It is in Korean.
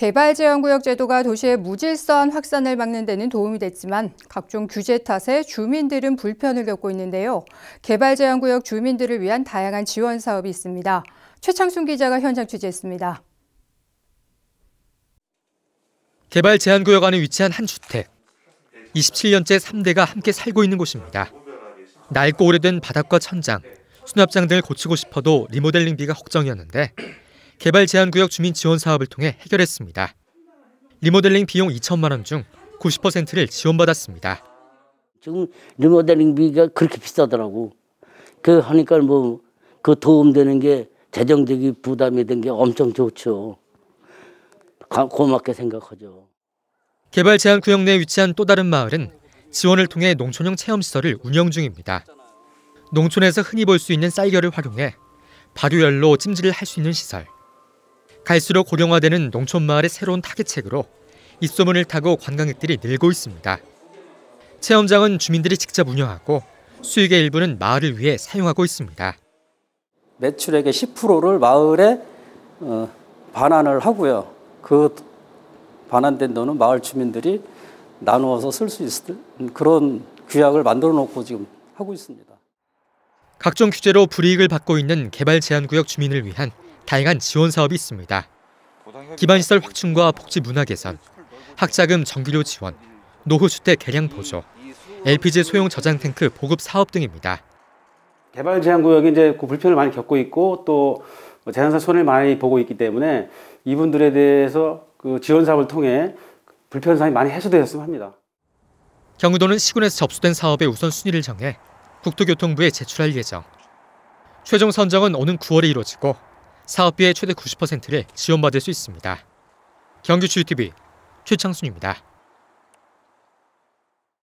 개발제한구역 제도가 도시의 무질서한 확산을 막는 데는 도움이 됐지만 각종 규제 탓에 주민들은 불편을 겪고 있는데요. 개발제한구역 주민들을 위한 다양한 지원 사업이 있습니다. 최창순 기자가 현장 취재했습니다. 개발 제한구역 안에 위치한 한 주택. 27년째 3대가 함께 살고 있는 곳입니다. 낡고 오래된 바닥과 천장, 수납장 등을 고치고 싶어도 리모델링비가 걱정이었는데 개발 제한 구역 주민 지원 사업을 통해 해결했습니다. 리모델링 비용 2천만 원 중 90%를 지원받았습니다. 지금 리모델링 비가 그렇게 비싸더라고. 그 하니까 뭐 그 도움되는 게 재정적인 부담이 된게 엄청 좋죠. 고맙게 생각하죠. 개발 제한 구역 내에 위치한 또 다른 마을은 지원을 통해 농촌형 체험시설을 운영 중입니다. 농촌에서 흔히 볼 수 있는 쌀겨을 활용해 발효열로 찜질을 할 수 있는 시설, 갈수록 고령화되는 농촌 마을의 새로운 타깃책으로 입소문을 타고 관광객들이 늘고 있습니다. 체험장은 주민들이 직접 운영하고 수익의 일부는 마을을 위해 사용하고 있습니다. 매출액의 10%를 마을에 어, 반환을 하고요. 그 반환된 돈은 마을 주민들이 나누어서 쓸 수 있는 그런 규약을 만들어 놓고 지금 하고 있습니다. 각종 규제로 불이익을 받고 있는 개발 제한 구역 주민을 위한 다양한 지원 사업이 있습니다. 기반시설 확충과 복지 문화 개선, 학자금 정규료 지원, 노후주택 개량 보조, LPG 소형 저장 탱크 보급 사업 등입니다. 개발 제한 구역이 이제 그 불편을 많이 겪고 있고 또 재산사 손해 많이 보고 있기 때문에 이분들에 대해서 그 지원 사업을 통해 불편 사항이 많이 해소되었으면 합니다. 경기도는 시군에서 접수된 사업의 우선 순위를 정해 국토교통부에 제출할 예정. 최종 선정은 오는 9월에 이루어지고 사업비의 최대 90%를 지원받을 수 있습니다. 경기추유TV 최창순입니다.